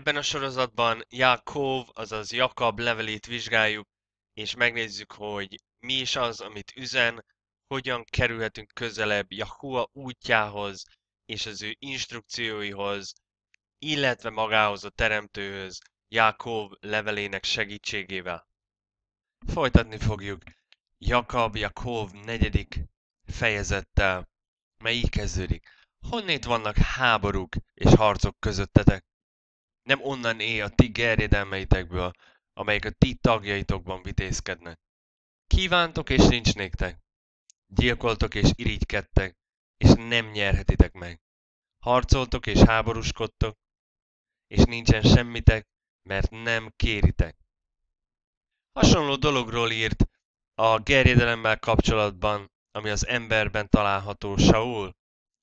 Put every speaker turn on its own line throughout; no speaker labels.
Ebben a sorozatban Jakov, azaz Jakab levelét vizsgáljuk, és megnézzük, hogy mi is az, amit üzen, hogyan kerülhetünk közelebb Jahua útjához és az ő instrukcióihoz, illetve magához a Teremtőhöz, Jakov levelének segítségével. Folytatni fogjuk Jakab, Jakov negyedik fejezettel, mely így kezdődik. Honnét vannak háborúk és harcok közöttetek? nem onnan él a ti gerjedelmeitekből, amelyek a ti tagjaitokban vitézkednek. Kívántok és nincs néktek. Gyilkoltok és irigykedtek, és nem nyerhetitek meg. Harcoltok és háborúskodtok, és nincsen semmitek, mert nem kéritek. Hasonló dologról írt a gerjedelemmel kapcsolatban, ami az emberben található Saul,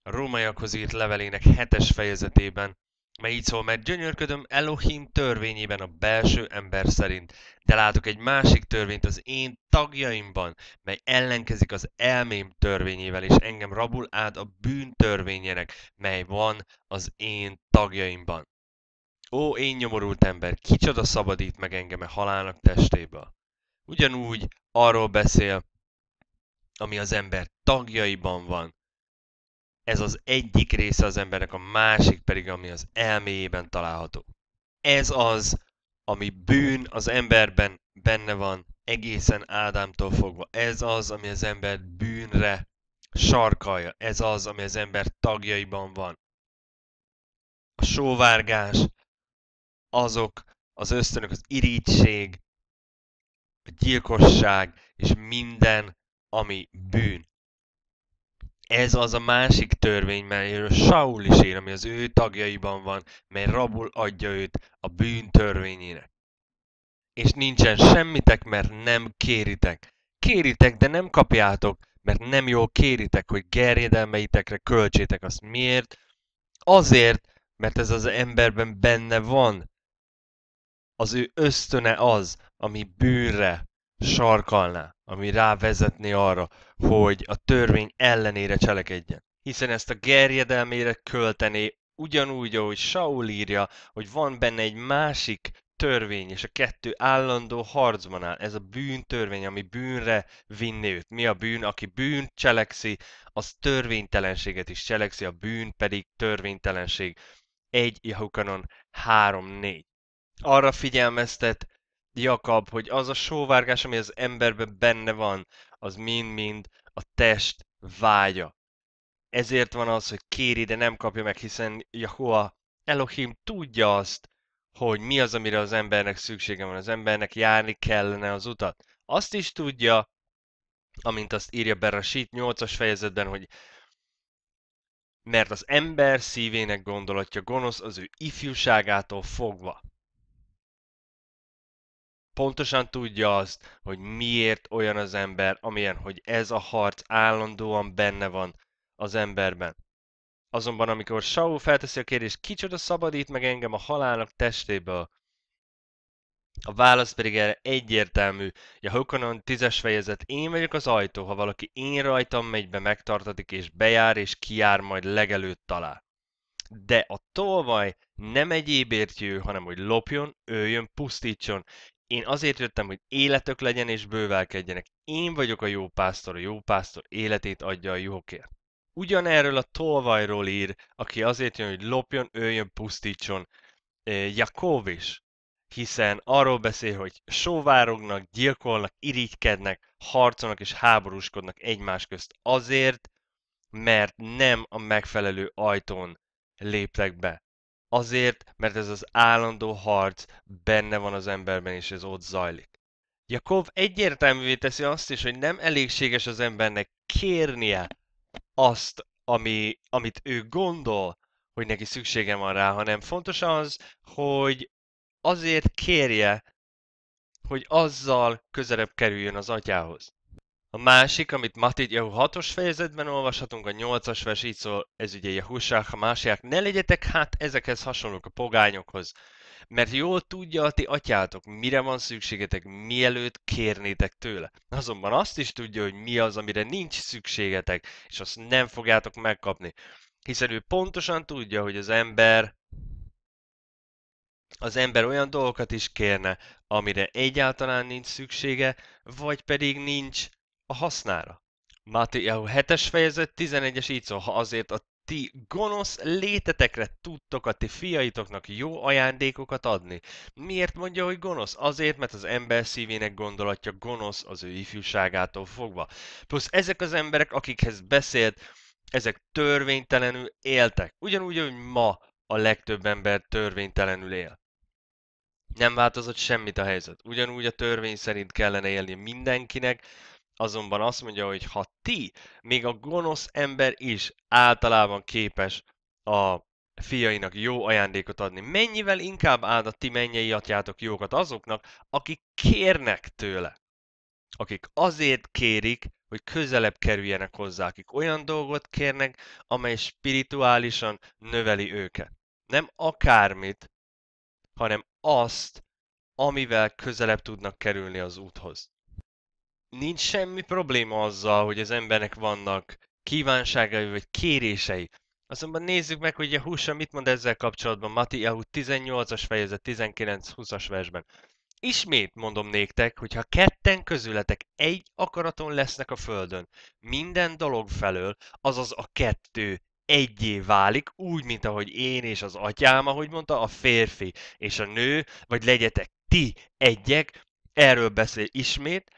a rómaiakhoz írt levelének hetes fejezetében, Mely így szól, mert gyönyörködöm Elohim törvényében a belső ember szerint, de látok egy másik törvényt az én tagjaimban, mely ellenkezik az elmém törvényével, és engem rabul át a bűn törvényének, mely van az én tagjaimban. Ó, én nyomorult ember, kicsoda szabadít meg engem a e halálnak testéből. Ugyanúgy arról beszél, ami az ember tagjaiban van, ez az egyik része az embernek, a másik pedig, ami az elméjében található. Ez az, ami bűn az emberben benne van, egészen Ádámtól fogva. Ez az, ami az ember bűnre sarkalja. Ez az, ami az ember tagjaiban van. A sóvárgás, azok az ösztönök, az irítség, a gyilkosság és minden, ami bűn ez az a másik törvény, a Saul is ér, ami az ő tagjaiban van, mely rabul adja őt a bűn törvényének. És nincsen semmitek, mert nem kéritek. Kéritek, de nem kapjátok, mert nem jól kéritek, hogy gerjedelmeitekre költsétek azt. Miért? Azért, mert ez az emberben benne van. Az ő ösztöne az, ami bűnre sarkalná, ami rávezetné arra, hogy a törvény ellenére cselekedjen. Hiszen ezt a gerjedelmére költené ugyanúgy, ahogy Saul írja, hogy van benne egy másik törvény, és a kettő állandó harcban áll. Ez a bűn törvény, ami bűnre vinné őt. Mi a bűn? Aki bűn cselekszi, az törvénytelenséget is cselekszi, a bűn pedig törvénytelenség. 1 Jahukanon 3-4. Arra figyelmeztet Jakab, hogy az a sóvárgás, ami az emberben benne van, az mind-mind a test vágya. Ezért van az, hogy kéri, de nem kapja meg, hiszen Jahua Elohim tudja azt, hogy mi az, amire az embernek szüksége van. Az embernek járni kellene az utat. Azt is tudja, amint azt írja Berasít 8-as fejezetben, hogy mert az ember szívének gondolatja gonosz az ő ifjúságától fogva pontosan tudja azt, hogy miért olyan az ember, amilyen, hogy ez a harc állandóan benne van az emberben. Azonban amikor Saul felteszi a kérdést, kicsoda szabadít meg engem a halálnak testéből, a válasz pedig erre egyértelmű. Ja, Hokonon tízes fejezet, én vagyok az ajtó, ha valaki én rajtam megy be, megtartatik és bejár és kiár majd legelőtt talál. De a tolvaj nem egyébért jő, hanem hogy lopjon, öljön, pusztítson, én azért jöttem, hogy életök legyen és bővelkedjenek. Én vagyok a jó pásztor, a jó pásztor életét adja a juhokért. Ugyanerről a tolvajról ír, aki azért jön, hogy lopjon, öljön, pusztítson. Jakov is, hiszen arról beszél, hogy sóvárognak, gyilkolnak, irigykednek, harcolnak és háborúskodnak egymás közt azért, mert nem a megfelelő ajtón léptek be. Azért, mert ez az állandó harc benne van az emberben, és ez ott zajlik. Jakov egyértelművé teszi azt is, hogy nem elégséges az embernek kérnie azt, ami, amit ő gondol, hogy neki szüksége van rá, hanem fontos az, hogy azért kérje, hogy azzal közelebb kerüljön az atyához. A másik, amit Matit Jehu 6-os fejezetben olvashatunk, a 8-as vers így szól, ez ugye Jehusák, a másiák, ne legyetek hát ezekhez hasonlók a pogányokhoz, mert jól tudja a ti atyátok, mire van szükségetek, mielőtt kérnétek tőle. Azonban azt is tudja, hogy mi az, amire nincs szükségetek, és azt nem fogjátok megkapni. Hiszen ő pontosan tudja, hogy az ember az ember olyan dolgokat is kérne, amire egyáltalán nincs szüksége, vagy pedig nincs a hasznára. Mátéjáhu 7-es fejezet 11-es így szól, ha azért a ti gonosz létetekre tudtok a ti fiaitoknak jó ajándékokat adni. Miért mondja, hogy gonosz? Azért, mert az ember szívének gondolatja gonosz az ő ifjúságától fogva. Plusz ezek az emberek, akikhez beszélt, ezek törvénytelenül éltek. Ugyanúgy, hogy ma a legtöbb ember törvénytelenül él. Nem változott semmit a helyzet. Ugyanúgy a törvény szerint kellene élni mindenkinek, azonban azt mondja, hogy ha ti, még a gonosz ember is általában képes a fiainak jó ajándékot adni, mennyivel inkább áld a ti mennyei atyátok jókat azoknak, akik kérnek tőle. Akik azért kérik, hogy közelebb kerüljenek hozzá, akik olyan dolgot kérnek, amely spirituálisan növeli őket. Nem akármit, hanem azt, amivel közelebb tudnak kerülni az úthoz nincs semmi probléma azzal, hogy az embernek vannak kívánságai vagy kérései. Azonban nézzük meg, hogy a húsa mit mond ezzel kapcsolatban Mati Ahu 18-as fejezet 19-20-as versben. Ismét mondom néktek, hogy ha ketten közületek egy akaraton lesznek a földön, minden dolog felől, azaz a kettő egyé válik, úgy, mint ahogy én és az atyám, ahogy mondta, a férfi és a nő, vagy legyetek ti egyek, erről beszél ismét,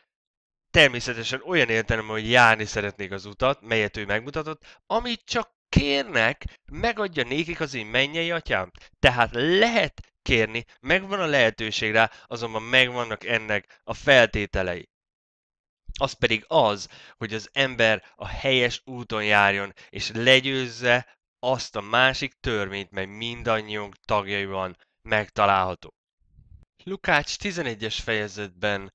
természetesen olyan értelemben, hogy járni szeretnék az utat, melyet ő megmutatott, amit csak kérnek, megadja nékik az én mennyei atyám. Tehát lehet kérni, megvan a lehetőség rá, azonban megvannak ennek a feltételei. Az pedig az, hogy az ember a helyes úton járjon, és legyőzze azt a másik törvényt, mely mindannyiunk tagjaiban megtalálható. Lukács 11-es fejezetben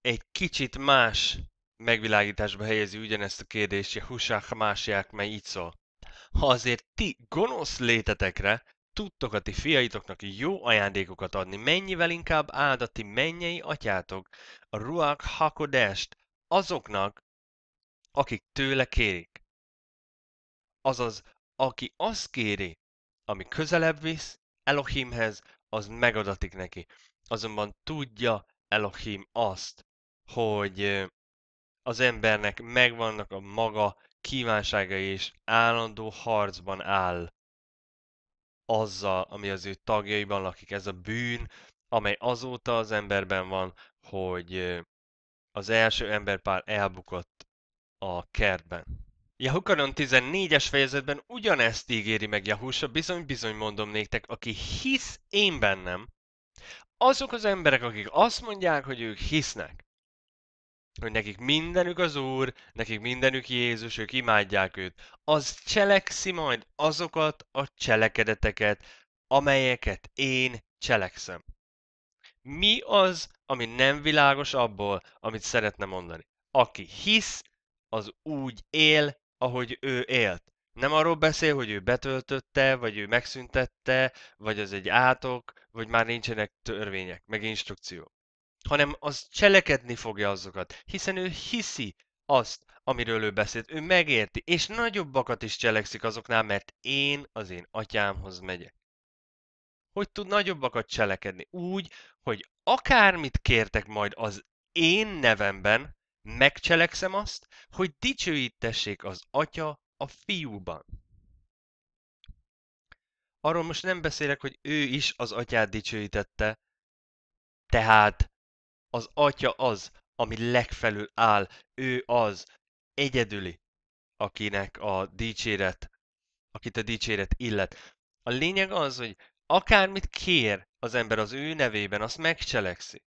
egy kicsit más megvilágításba helyezi ugyanezt a kérdést Jehusá másják, mely így szól. Ha azért ti gonosz létetekre tudtok a ti fiaitoknak jó ajándékokat adni, mennyivel inkább áldati mennyei atyátok a ruák hakodást azoknak, akik tőle kérik. Azaz, aki azt kéri, ami közelebb visz Elohimhez, az megadatik neki. Azonban tudja Elohim azt, hogy az embernek megvannak a maga kívánságai, és állandó harcban áll azzal, ami az ő tagjaiban lakik. Ez a bűn, amely azóta az emberben van, hogy az első emberpár elbukott a kertben. Jahukaron 14-es fejezetben ugyanezt ígéri meg Jahusa, bizony-bizony mondom néktek, aki hisz én bennem, azok az emberek, akik azt mondják, hogy ők hisznek, hogy nekik mindenük az Úr, nekik mindenük Jézus, ők imádják őt. Az cselekszi majd azokat a cselekedeteket, amelyeket én cselekszem. Mi az, ami nem világos abból, amit szeretne mondani? Aki hisz, az úgy él, ahogy ő élt. Nem arról beszél, hogy ő betöltötte, vagy ő megszüntette, vagy az egy átok, vagy már nincsenek törvények, meg instrukciók hanem az cselekedni fogja azokat, hiszen ő hiszi azt, amiről ő beszélt, ő megérti, és nagyobbakat is cselekszik azoknál, mert én az én atyámhoz megyek. Hogy tud nagyobbakat cselekedni? Úgy, hogy akármit kértek majd az én nevemben, megcselekszem azt, hogy dicsőítessék az atya a fiúban. Arról most nem beszélek, hogy ő is az atyát dicsőítette, tehát az Atya az, ami legfelül áll, ő az, egyedüli, akinek a dicséret, akit a dicséret illet. A lényeg az, hogy akármit kér az ember az ő nevében, azt megcselekszi.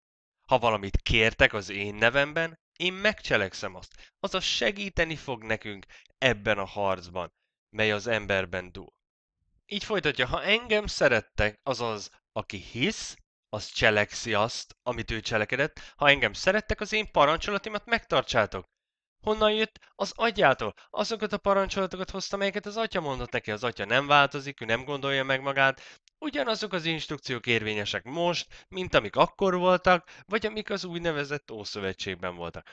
Ha valamit kértek az én nevemben, én megcselekszem azt. Az, a segíteni fog nekünk ebben a harcban, mely az emberben dúl. Így folytatja, ha engem szerettek, azaz aki hisz, az cselekszi azt, amit ő cselekedett, ha engem szerettek, az én parancsolatimat megtartsátok. Honnan jött? Az atyától. Azokat a parancsolatokat hozta, melyeket az atya mondott neki. Az atya nem változik, ő nem gondolja meg magát. Ugyanazok az instrukciók érvényesek most, mint amik akkor voltak, vagy amik az úgynevezett Ószövetségben voltak.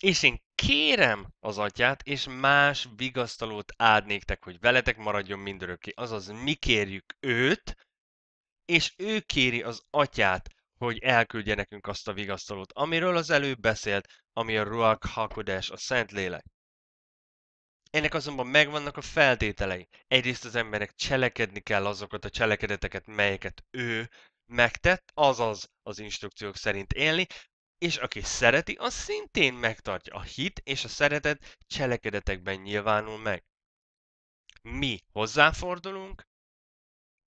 És én kérem az atyát, és más vigasztalót áldnéktek, hogy veletek maradjon mindörökké. Azaz mi kérjük őt, és ő kéri az atyát, hogy elküldje nekünk azt a vigasztalót, amiről az előbb beszélt, ami a Ruach Hakodes, a Szentlélek. Ennek azonban megvannak a feltételei. Egyrészt az embernek cselekedni kell azokat a cselekedeteket, melyeket ő megtett, azaz az instrukciók szerint élni, és aki szereti, az szintén megtartja. A hit és a szeretet cselekedetekben nyilvánul meg. Mi hozzáfordulunk,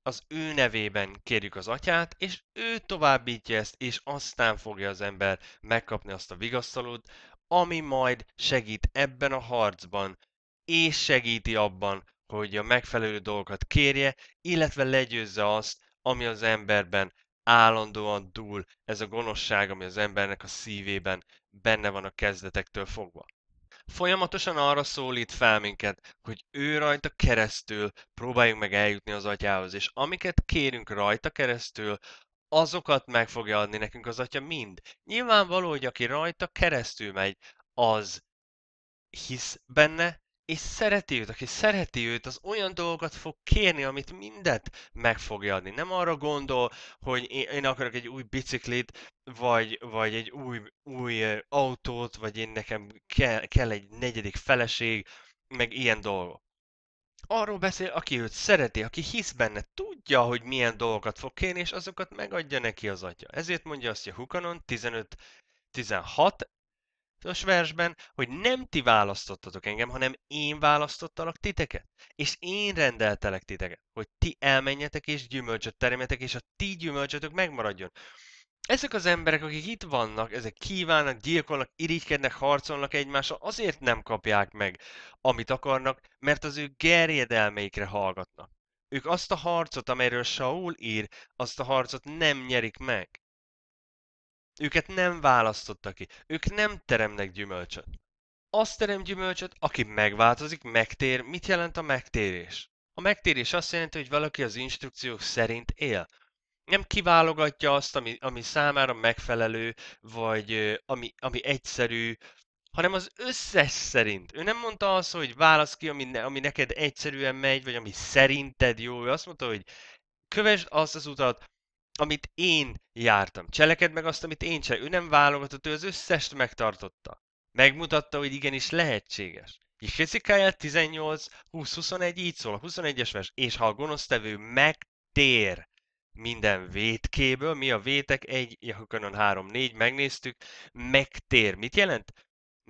az ő nevében kérjük az atyát, és ő továbbítja ezt, és aztán fogja az ember megkapni azt a vigasztalót, ami majd segít ebben a harcban, és segíti abban, hogy a megfelelő dolgokat kérje, illetve legyőzze azt, ami az emberben állandóan dúl, ez a gonoszság, ami az embernek a szívében benne van a kezdetektől fogva folyamatosan arra szólít fel minket, hogy ő rajta keresztül próbáljunk meg eljutni az atyához, és amiket kérünk rajta keresztül, azokat meg fogja adni nekünk az atya mind. Nyilvánvaló, hogy aki rajta keresztül megy, az hisz benne, és szereti őt, aki szereti őt, az olyan dolgot fog kérni, amit mindent meg fogja adni. Nem arra gondol, hogy én, én akarok egy új biciklit, vagy, vagy egy új, új autót, vagy én nekem kell, kell egy negyedik feleség, meg ilyen dolgok. Arról beszél, aki őt szereti, aki hisz benne, tudja, hogy milyen dolgokat fog kérni, és azokat megadja neki az atya. Ezért mondja azt, hogy Hukanon 15 16, versben, hogy nem ti választottatok engem, hanem én választottalak titeket. És én rendeltelek titeket, hogy ti elmenjetek és gyümölcsöt teremjetek, és a ti gyümölcsötök megmaradjon. Ezek az emberek, akik itt vannak, ezek kívánnak, gyilkolnak, irigykednek, harcolnak egymással, azért nem kapják meg, amit akarnak, mert az ő gerjedelmeikre hallgatnak. Ők azt a harcot, amelyről Saul ír, azt a harcot nem nyerik meg. Őket nem választotta ki. Ők nem teremnek gyümölcsöt. Azt terem gyümölcsöt, aki megváltozik, megtér. Mit jelent a megtérés? A megtérés azt jelenti, hogy valaki az instrukciók szerint él. Nem kiválogatja azt, ami, ami számára megfelelő, vagy ami, ami egyszerű, hanem az összes szerint. Ő nem mondta azt, hogy válasz ki, ami, ne, ami neked egyszerűen megy, vagy ami szerinted jó. Ő azt mondta, hogy kövesd azt az utat, amit én jártam. Cseleked meg azt, amit én cselek. Ő nem válogatott, ő az összest megtartotta. Megmutatta, hogy igenis lehetséges. Hisikáját 18, 20, 21, így szól a 21-es vers. És ha a gonosztevő megtér minden vétkéből, mi a vétek 1, Jakonon 3, 4, megnéztük, megtér. Mit jelent?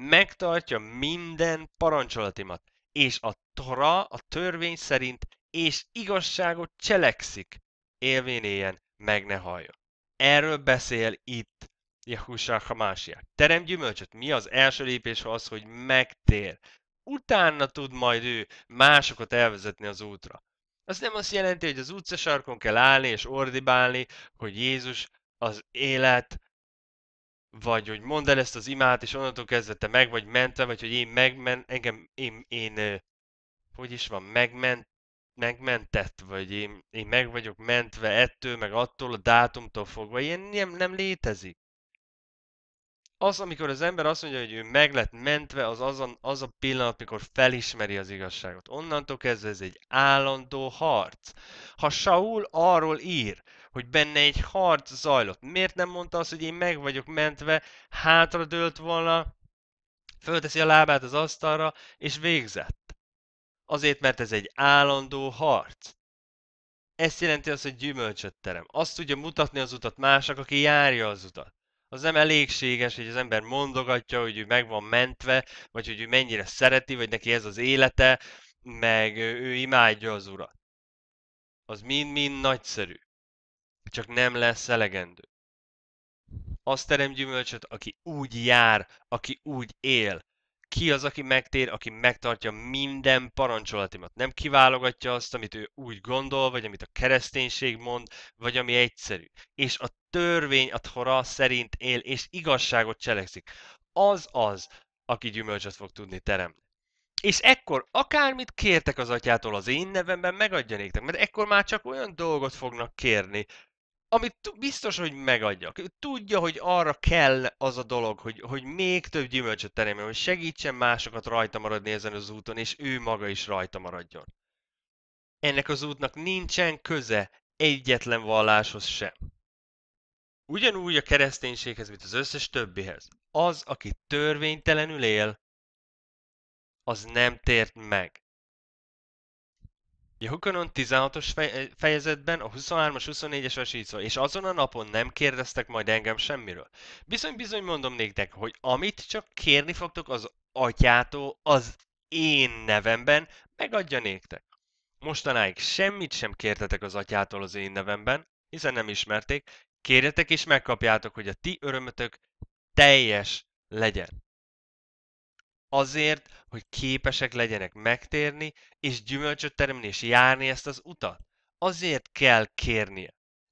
Megtartja minden parancsolatimat, és a Tora a törvény szerint és igazságot cselekszik, élvén éljen meg ne halljon. Erről beszél itt Yahusha Hamásiák. Terem gyümölcsöt. Mi az első lépés az, hogy megtér. Utána tud majd ő másokat elvezetni az útra. Az nem azt jelenti, hogy az utcasarkon kell állni és ordibálni, hogy Jézus az élet, vagy hogy mondd el ezt az imát, és onnantól kezdve te meg vagy mentve, vagy hogy én megmen, engem, én, én, hogy is van, megment, megmentett, vagy én, én meg vagyok mentve ettől, meg attól, a dátumtól fogva. Ilyen nem, nem létezik. Az, amikor az ember azt mondja, hogy ő meg lett mentve, az az a, az a pillanat, amikor felismeri az igazságot. Onnantól kezdve ez egy állandó harc. Ha Saul arról ír, hogy benne egy harc zajlott, miért nem mondta azt, hogy én meg vagyok mentve, hátradőlt volna, fölteszi a lábát az asztalra, és végzett. Azért, mert ez egy állandó harc. Ezt jelenti az, hogy gyümölcsöt terem. Azt tudja mutatni az utat másnak, aki járja az utat. Az nem elégséges, hogy az ember mondogatja, hogy ő meg van mentve, vagy hogy ő mennyire szereti, vagy neki ez az élete, meg ő imádja az urat. Az mind-mind nagyszerű. Csak nem lesz elegendő. Azt terem gyümölcsöt, aki úgy jár, aki úgy él, ki az, aki megtér, aki megtartja minden parancsolatimat. Nem kiválogatja azt, amit ő úgy gondol, vagy amit a kereszténység mond, vagy ami egyszerű. És a törvény a Tora szerint él, és igazságot cselekszik. Az az, aki gyümölcsöt fog tudni teremni. És ekkor akármit kértek az atyától az én nevemben, megadja néktek, mert ekkor már csak olyan dolgot fognak kérni, amit biztos, hogy megadja. Tudja, hogy arra kell az a dolog, hogy, hogy még több gyümölcsöt teremjen, hogy segítsen másokat rajta maradni ezen az úton, és ő maga is rajta maradjon. Ennek az útnak nincsen köze egyetlen valláshoz sem. Ugyanúgy a kereszténységhez, mint az összes többihez. Az, aki törvénytelenül él, az nem tért meg. Jehukonon 16-os eh, fejezetben a 23-as, 24-es vasítszó, és azon a napon nem kérdeztek majd engem semmiről. Bizony-bizony mondom néktek, hogy amit csak kérni fogtok az atyától, az én nevemben, megadja néktek. Mostanáig semmit sem kértetek az atyától az én nevemben, hiszen nem ismerték, kérjetek és megkapjátok, hogy a ti örömötök teljes legyen. Azért, hogy képesek legyenek megtérni és gyümölcsöt teremni és járni ezt az utat. Azért kell kérnie.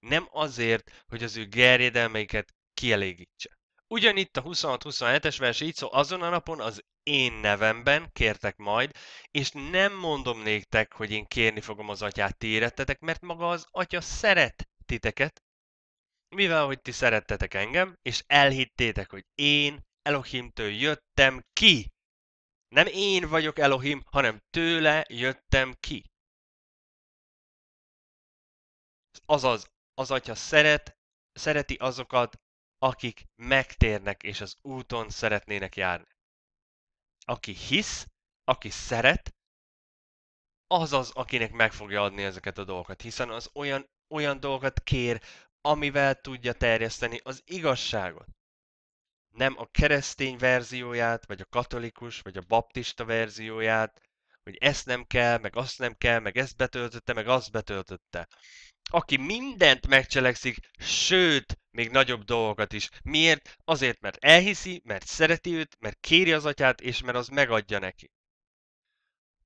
Nem azért, hogy az ő gerjedelmeiket kielégítse. Ugyanitt a 26-27-es vers így szó, azon a napon az én nevemben kértek majd, és nem mondom néktek, hogy én kérni fogom az atyát ti érettetek, mert maga az atya szeret titeket, mivel hogy ti szerettetek engem, és elhittétek, hogy én Elohimtől jöttem ki. Nem én vagyok Elohim, hanem tőle jöttem ki. Azaz, az atya szeret, szereti azokat, akik megtérnek és az úton szeretnének járni. Aki hisz, aki szeret, az az, akinek meg fogja adni ezeket a dolgokat, hiszen az olyan, olyan dolgokat kér, amivel tudja terjeszteni az igazságot nem a keresztény verzióját, vagy a katolikus, vagy a baptista verzióját, hogy ezt nem kell, meg azt nem kell, meg ezt betöltötte, meg azt betöltötte. Aki mindent megcselekszik, sőt, még nagyobb dolgokat is. Miért? Azért, mert elhiszi, mert szereti őt, mert kéri az atyát, és mert az megadja neki.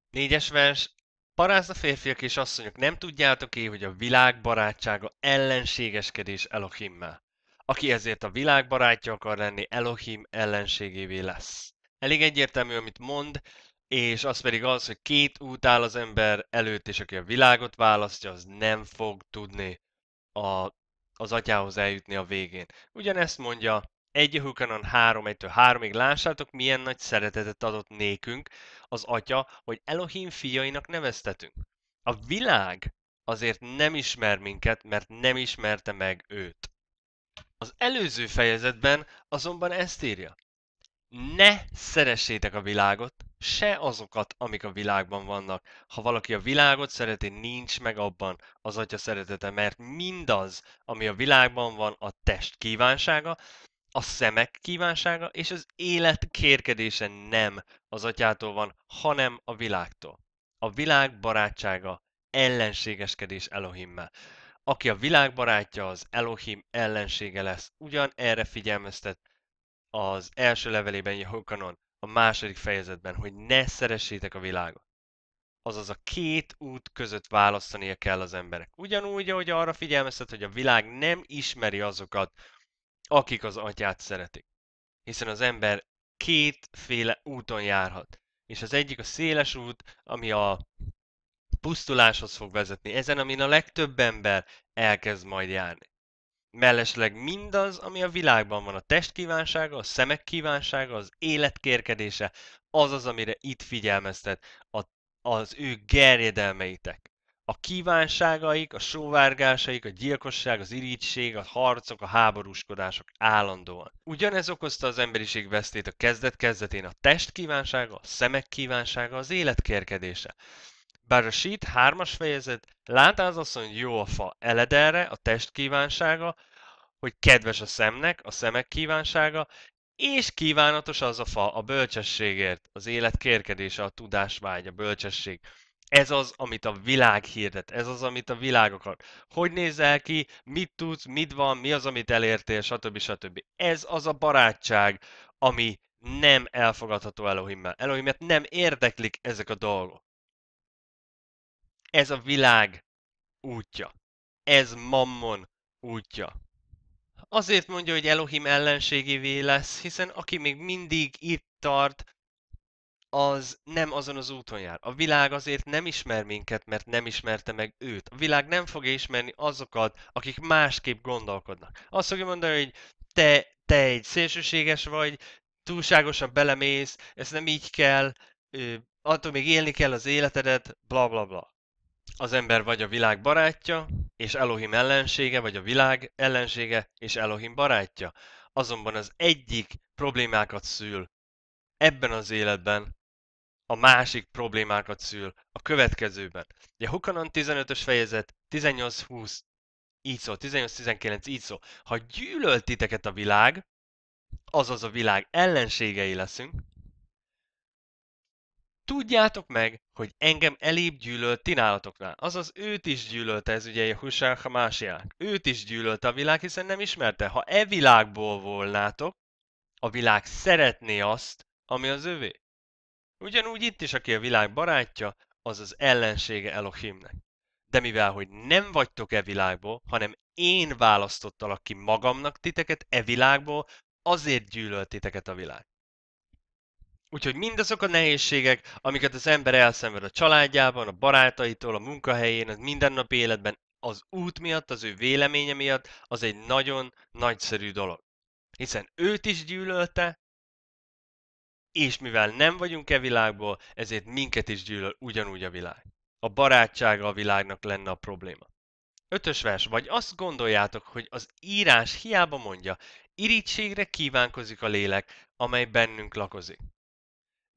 Négyes vers. Parázna férfiak és asszonyok, nem tudjátok é, hogy a világ barátsága ellenségeskedés Elohimmel. Aki ezért a világ barátja akar lenni, Elohim ellenségévé lesz. Elég egyértelmű, amit mond, és az pedig az, hogy két út áll az ember előtt, és aki a világot választja, az nem fog tudni a, az atyához eljutni a végén. Ugyanezt mondja egy Hukanon 3, 1-től 3-ig lássátok, milyen nagy szeretetet adott nékünk az atya, hogy Elohim fiainak neveztetünk. A világ azért nem ismer minket, mert nem ismerte meg őt. Az előző fejezetben azonban ezt írja. Ne szeressétek a világot, se azokat, amik a világban vannak. Ha valaki a világot szereti, nincs meg abban az atya szeretete, mert mindaz, ami a világban van, a test kívánsága, a szemek kívánsága és az élet kérkedése nem az atyától van, hanem a világtól. A világ barátsága ellenségeskedés Elohimmel. Aki a világ az Elohim ellensége lesz. Ugyan erre figyelmeztet az első levelében Jehokanon, a második fejezetben, hogy ne szeressétek a világot. Azaz a két út között választania kell az emberek. Ugyanúgy, ahogy arra figyelmeztet, hogy a világ nem ismeri azokat, akik az atyát szeretik. Hiszen az ember kétféle úton járhat. És az egyik a széles út, ami a pusztuláshoz fog vezetni. Ezen, amin a legtöbb ember elkezd majd járni. Mellesleg mindaz, ami a világban van, a test kívánsága, a szemek kívánsága, az élet kérkedése, az az, amire itt figyelmeztet a, az ő gerjedelmeitek. A kívánságaik, a sóvárgásaik, a gyilkosság, az irítség, a harcok, a háborúskodások állandóan. Ugyanez okozta az emberiség vesztét a kezdet-kezdetén a test kívánsága, a szemek kívánsága, az élet kérkedése. Bár a sít hármas fejezet, lát az asszony jó a fa eledelre, a test kívánsága, hogy kedves a szemnek, a szemek kívánsága, és kívánatos az a fa a bölcsességért, az élet kérkedése, a tudásvágy, a bölcsesség. Ez az, amit a világ hirdet, ez az, amit a világ akar. Hogy nézel ki, mit tudsz, mit van, mi az, amit elértél, stb. stb. Ez az a barátság, ami nem elfogadható Elohimmel. Elohimet nem érdeklik ezek a dolgok. Ez a világ útja. Ez mammon útja. Azért mondja, hogy Elohim ellenségévé lesz, hiszen aki még mindig itt tart, az nem azon az úton jár. A világ azért nem ismer minket, mert nem ismerte meg őt. A világ nem fogja ismerni azokat, akik másképp gondolkodnak. Azt fogja mondani, hogy te, te egy szélsőséges vagy, túlságosan belemész, ez nem így kell, attól még élni kell az életedet, bla bla bla az ember vagy a világ barátja, és Elohim ellensége, vagy a világ ellensége, és Elohim barátja. Azonban az egyik problémákat szül ebben az életben, a másik problémákat szül a következőben. Ugye Hukanon 15-ös fejezet, 18-20, így szó, 18-19, így szó. Ha gyűlölt titeket a világ, azaz a világ ellenségei leszünk, Tudjátok meg, hogy engem elébb gyűlölt ti nálatoknál. Azaz őt is gyűlölte ez ugye A Hamásiák. Őt is gyűlölte a világ, hiszen nem ismerte. Ha e világból volnátok, a világ szeretné azt, ami az övé. Ugyanúgy itt is, aki a világ barátja, az az ellensége Elohimnek. De mivel, hogy nem vagytok e világból, hanem én választottalak ki magamnak titeket e világból, azért gyűlölt titeket a világ. Úgyhogy mindazok a nehézségek, amiket az ember elszenved a családjában, a barátaitól, a munkahelyén, az mindennapi életben, az út miatt, az ő véleménye miatt, az egy nagyon nagyszerű dolog. Hiszen őt is gyűlölte, és mivel nem vagyunk e világból, ezért minket is gyűlöl ugyanúgy a világ. A barátsága a világnak lenne a probléma. Ötös vers, vagy azt gondoljátok, hogy az írás hiába mondja, irítségre kívánkozik a lélek, amely bennünk lakozik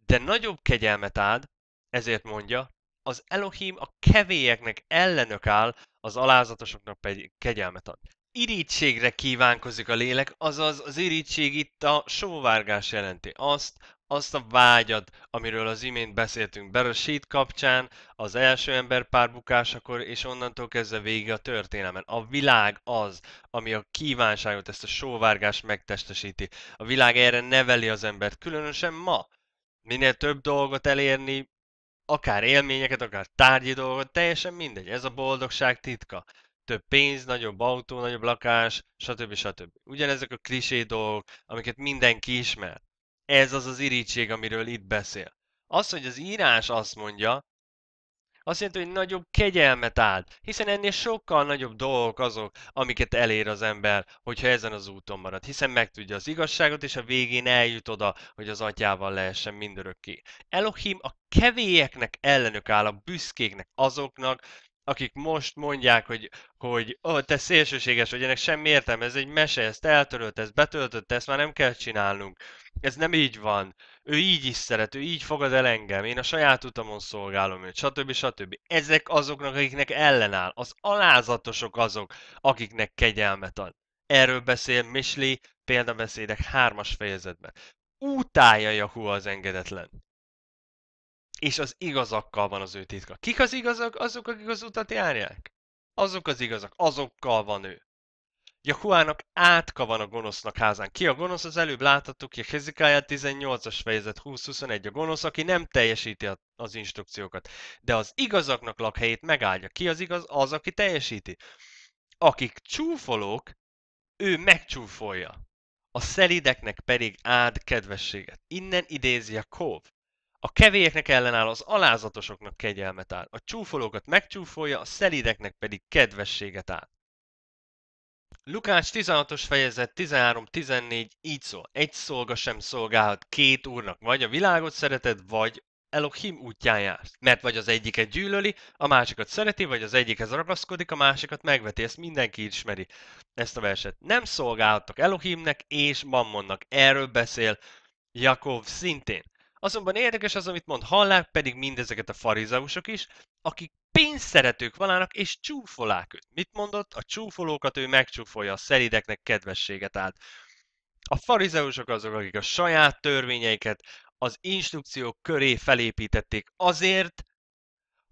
de nagyobb kegyelmet áld, ezért mondja, az Elohim a kevélyeknek ellenök áll, az alázatosoknak pedig kegyelmet ad. Irítségre kívánkozik a lélek, azaz az irítség itt a sóvárgás jelenti azt, azt a vágyat, amiről az imént beszéltünk Berosít kapcsán, az első ember párbukásakor és onnantól kezdve végig a történelmen. A világ az, ami a kívánságot, ezt a sóvárgást megtestesíti. A világ erre neveli az embert, különösen ma minél több dolgot elérni, akár élményeket, akár tárgyi dolgot, teljesen mindegy. Ez a boldogság titka. Több pénz, nagyobb autó, nagyobb lakás, stb. stb. Ugyanezek a klisé dolgok, amiket mindenki ismer. Ez az az irítség, amiről itt beszél. Az, hogy az írás azt mondja, azt jelenti, hogy nagyobb kegyelmet áld, hiszen ennél sokkal nagyobb dolgok azok, amiket elér az ember, hogyha ezen az úton marad, hiszen megtudja az igazságot, és a végén eljut oda, hogy az atyával lehessen mindörökké. Elohim a kevélyeknek ellenök áll, a büszkéknek, azoknak, akik most mondják, hogy, hogy oh, te szélsőséges vagy, ennek semmi értelme, ez egy mese, ezt eltörölt, ezt betöltött, ezt már nem kell csinálnunk. Ez nem így van ő így is szeret, ő így fogad el engem, én a saját utamon szolgálom őt, stb. stb. Ezek azoknak, akiknek ellenáll, az alázatosok azok, akiknek kegyelmet ad. Erről beszél Misli példabeszédek hármas fejezetben. Utálja Jahu az engedetlen. És az igazakkal van az ő titka. Kik az igazak? Azok, akik az utat járják. Azok az igazak, azokkal van ő. Jakuának átka van a gonosznak házán. Ki a gonosz? Az előbb láthattuk, hogy Hezekiah 18-as fejezet 20-21 a gonosz, aki nem teljesíti az instrukciókat. De az igazaknak lakhelyét megállja. Ki az igaz? Az, aki teljesíti. Akik csúfolók, ő megcsúfolja. A szelideknek pedig ád kedvességet. Innen idézi a kóv. A kevélyeknek ellenáll, az alázatosoknak kegyelmet áll. A csúfolókat megcsúfolja, a szelideknek pedig kedvességet áll. Lukács 16-os fejezet 13-14 így szól. Egy szolga sem szolgálhat két úrnak, vagy a világot szereted, vagy Elohim útján jársz. Mert vagy az egyiket gyűlöli, a másikat szereti, vagy az egyikhez ragaszkodik, a másikat megveti, ezt mindenki ismeri, ezt a verset. Nem szolgálhattok Elohimnek és Mammonnak, erről beszél Jakov szintén. Azonban érdekes az, amit mond hallák, pedig mindezeket a farizeusok is, akik pénzszeretők valának és csúfolák őt. Mit mondott? A csúfolókat ő megcsúfolja, a szelideknek kedvességet állt. A farizeusok azok, akik a saját törvényeiket az instrukciók köré felépítették azért,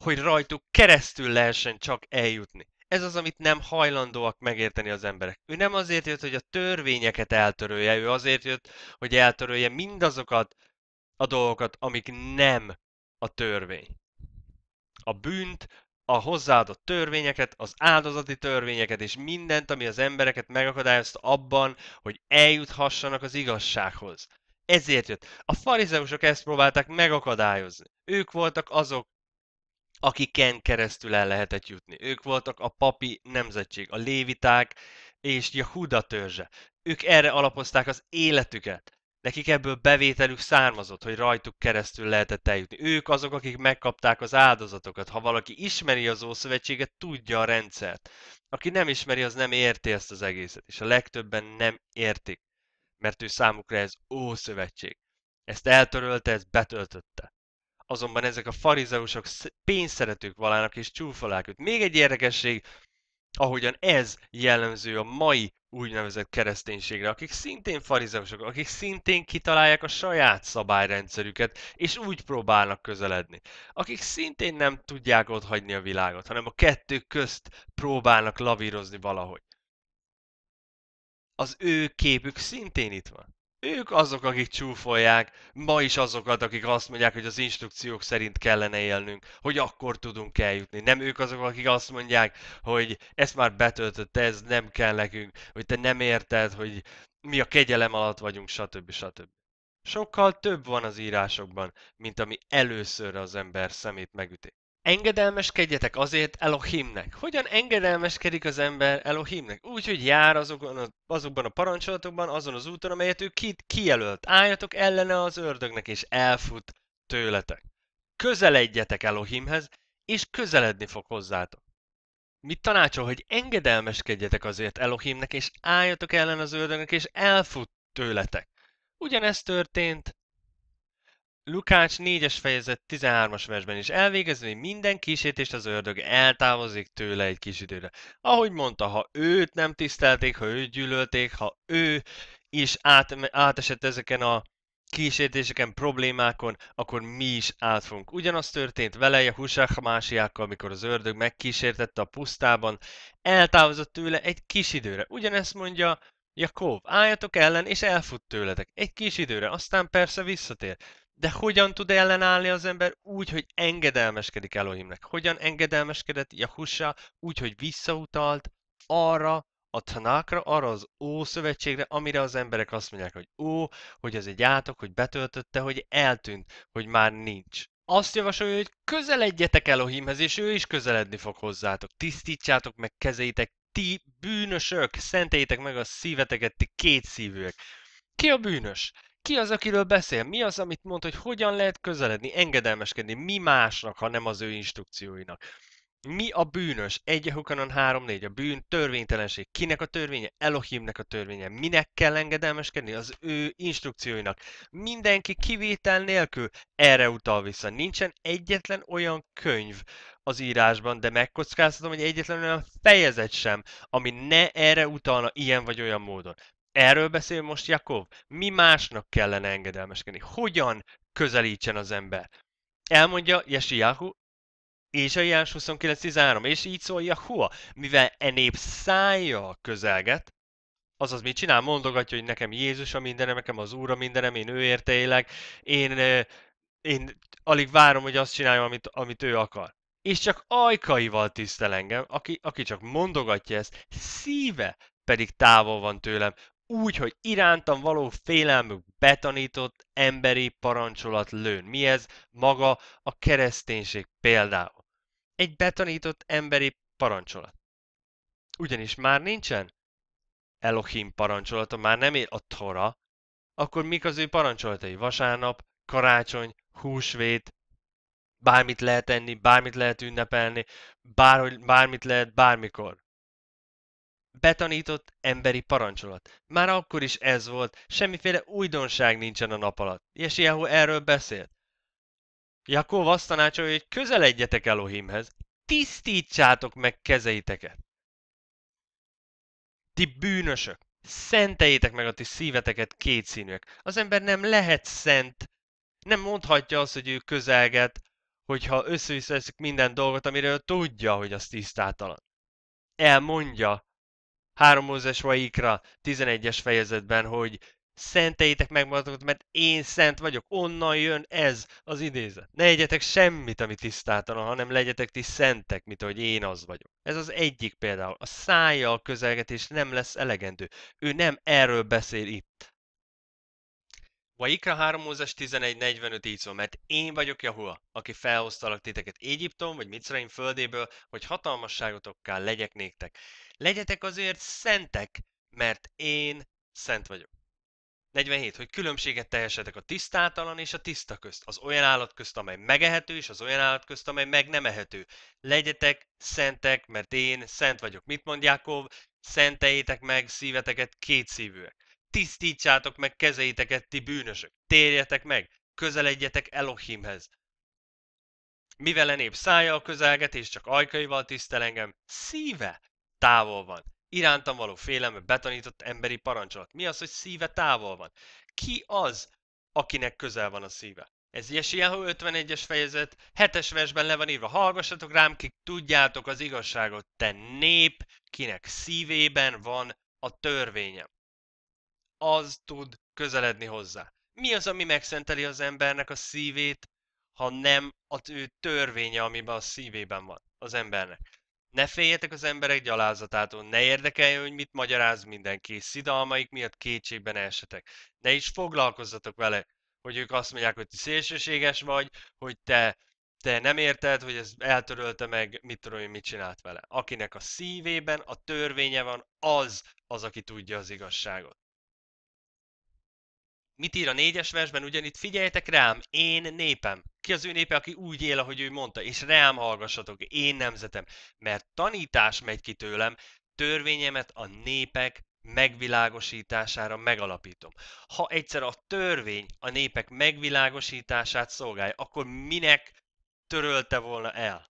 hogy rajtuk keresztül lehessen csak eljutni. Ez az, amit nem hajlandóak megérteni az emberek. Ő nem azért jött, hogy a törvényeket eltörölje, ő azért jött, hogy eltörölje mindazokat, a dolgokat, amik nem a törvény. A bűnt, a hozzáadott törvényeket, az áldozati törvényeket, és mindent, ami az embereket megakadályozta abban, hogy eljuthassanak az igazsághoz. Ezért jött. A farizeusok ezt próbálták megakadályozni. Ők voltak azok, akiken keresztül el lehetett jutni. Ők voltak a papi nemzetség, a léviták és huda törzse. Ők erre alapozták az életüket nekik ebből bevételük származott, hogy rajtuk keresztül lehetett eljutni. Ők azok, akik megkapták az áldozatokat. Ha valaki ismeri az Ószövetséget, tudja a rendszert. Aki nem ismeri, az nem érti ezt az egészet, és a legtöbben nem értik, mert ő számukra ez Ószövetség. Ezt eltörölte, ezt betöltötte. Azonban ezek a farizeusok pénzszeretők valának és csúfolák őt. Még egy érdekesség, ahogyan ez jellemző a mai úgynevezett kereszténységre, akik szintén farizeusok, akik szintén kitalálják a saját szabályrendszerüket, és úgy próbálnak közeledni. Akik szintén nem tudják otthagyni a világot, hanem a kettő közt próbálnak lavírozni valahogy. Az ő képük szintén itt van. Ők azok, akik csúfolják, ma is azokat, akik azt mondják, hogy az instrukciók szerint kellene élnünk, hogy akkor tudunk eljutni. Nem ők azok, akik azt mondják, hogy ezt már betöltött, ez nem kell nekünk, hogy te nem érted, hogy mi a kegyelem alatt vagyunk, stb. stb. Sokkal több van az írásokban, mint ami először az ember szemét megüti. Engedelmeskedjetek azért Elohimnek. Hogyan engedelmeskedik az ember Elohimnek? Úgy, hogy jár azokon a, azokban a parancsolatokban, azon az úton, amelyet ő ki, kijelölt. Álljatok ellene az ördögnek, és elfut tőletek. Közeledjetek Elohimhez, és közeledni fog hozzátok. Mit tanácsol, hogy engedelmeskedjetek azért Elohimnek, és álljatok ellen az ördögnek, és elfut tőletek. Ugyanezt történt Lukács 4-es fejezet 13-as versben is elvégezni minden kísértést az ördög eltávozik tőle egy kis időre. Ahogy mondta, ha őt nem tisztelték, ha őt gyűlölték, ha ő is át, átesett ezeken a kísértéseken, problémákon, akkor mi is átfogunk. Ugyanaz történt vele a másiákkal, amikor az ördög megkísértette a pusztában, eltávozott tőle egy kis időre. Ugyanezt mondja Jakov, álljatok ellen, és elfut tőletek egy kis időre, aztán persze visszatér de hogyan tud ellenállni az ember úgy, hogy engedelmeskedik Elohimnek? Hogyan engedelmeskedett Jahussa úgy, hogy visszautalt arra a tanákra, arra az Ószövetségre, amire az emberek azt mondják, hogy ó, hogy ez egy átok, hogy betöltötte, hogy eltűnt, hogy már nincs. Azt javasolja, hogy közeledjetek Elohimhez, és ő is közeledni fog hozzátok. Tisztítsátok meg kezeitek, ti bűnösök, szentejétek meg a szíveteket, ti kétszívűek. Ki a bűnös? Ki az, akiről beszél? Mi az, amit mond, hogy hogyan lehet közeledni, engedelmeskedni? Mi másnak, ha nem az ő instrukcióinak? Mi a bűnös? Egy Hukanon 3-4. A bűn törvénytelenség. Kinek a törvénye? Elohimnek a törvénye. Minek kell engedelmeskedni? Az ő instrukcióinak. Mindenki kivétel nélkül erre utal vissza. Nincsen egyetlen olyan könyv az írásban, de megkockáztatom, hogy egyetlen olyan fejezet sem, ami ne erre utalna ilyen vagy olyan módon. Erről beszél most Jakov? Mi másnak kellene engedelmeskedni? Hogyan közelítsen az ember? Elmondja Jesiahu, és a Jás 29.13, és így szól Jahua, mivel e nép szája közelget, azaz mit csinál? Mondogatja, hogy nekem Jézus a mindenem, nekem az Úr a mindenem, én ő érte élek, én, én alig várom, hogy azt csináljam, amit, amit ő akar. És csak ajkaival tisztel engem, aki, aki csak mondogatja ezt, szíve pedig távol van tőlem, úgy, hogy irántam való félelmük betanított emberi parancsolat lőn. Mi ez maga a kereszténység például? Egy betanított emberi parancsolat. Ugyanis már nincsen Elohim parancsolata, már nem él a Tora, akkor mik az ő parancsolatai? Vasárnap, karácsony, húsvét, bármit lehet enni, bármit lehet ünnepelni, bárhogy, bármit lehet, bármikor. Betanított emberi parancsolat. Már akkor is ez volt, semmiféle újdonság nincsen a nap alatt. És Jehu erről beszélt. Jakov azt tanácsolja, hogy közeledjetek Elohimhez, tisztítsátok meg kezeiteket. Ti bűnösök, szentejétek meg a ti szíveteket kétszínűek. Az ember nem lehet szent, nem mondhatja azt, hogy ő közelget, hogyha össze minden dolgot, amiről tudja, hogy az tisztátalan. Elmondja, 3 Mózes Vaikra 11-es fejezetben, hogy szenteitek megmaradatokat, mert én szent vagyok. Onnan jön ez az idézet. Ne egyetek semmit, ami tisztátalan, hanem legyetek ti szentek, mint ahogy én az vagyok. Ez az egyik például. A szájjal közelgetés nem lesz elegendő. Ő nem erről beszél itt. Vaikra 3 Mózes 11.45 így szól, mert én vagyok Jahua, aki felhoztalak titeket Egyiptom vagy Micraim földéből, hogy hatalmasságotokká legyek néktek. Legyetek azért szentek, mert én szent vagyok. 47. Hogy különbséget teljesetek a tisztátalan és a tiszta közt, az olyan állat közt, amely megehető, és az olyan állat közt, amely meg nem ehető. Legyetek szentek, mert én szent vagyok. Mit mond Jákov? Szentejétek meg szíveteket kétszívűek. Tisztítsátok meg kezeiteket, ti bűnösök! Térjetek meg! Közeledjetek Elohimhez! Mivel a nép a közelget és csak ajkaival tisztel engem, szíve távol van. Irántam való félelme betanított emberi parancsolat. Mi az, hogy szíve távol van? Ki az, akinek közel van a szíve? Ez Jesiahu 51-es fejezet, 7-es versben le van írva. Hallgassatok rám, kik tudjátok az igazságot, te nép, kinek szívében van a törvényem az tud közeledni hozzá. Mi az, ami megszenteli az embernek a szívét, ha nem az ő törvénye, amiben a szívében van az embernek? Ne féljetek az emberek gyalázatától, ne érdekeljen, hogy mit magyaráz mindenki, szidalmaik miatt kétségben esetek. Ne is foglalkozzatok vele, hogy ők azt mondják, hogy szélsőséges vagy, hogy te, te nem érted, hogy ez eltörölte meg, mit tudom én, mit csinált vele. Akinek a szívében a törvénye van, az az, aki tudja az igazságot. Mit ír a négyes versben? ugyanitt figyeljetek rám, én népem. Ki az ő népe, aki úgy él, ahogy ő mondta, és rám hallgassatok, én nemzetem. Mert tanítás megy ki tőlem, törvényemet a népek megvilágosítására megalapítom. Ha egyszer a törvény a népek megvilágosítását szolgálja, akkor minek törölte volna el?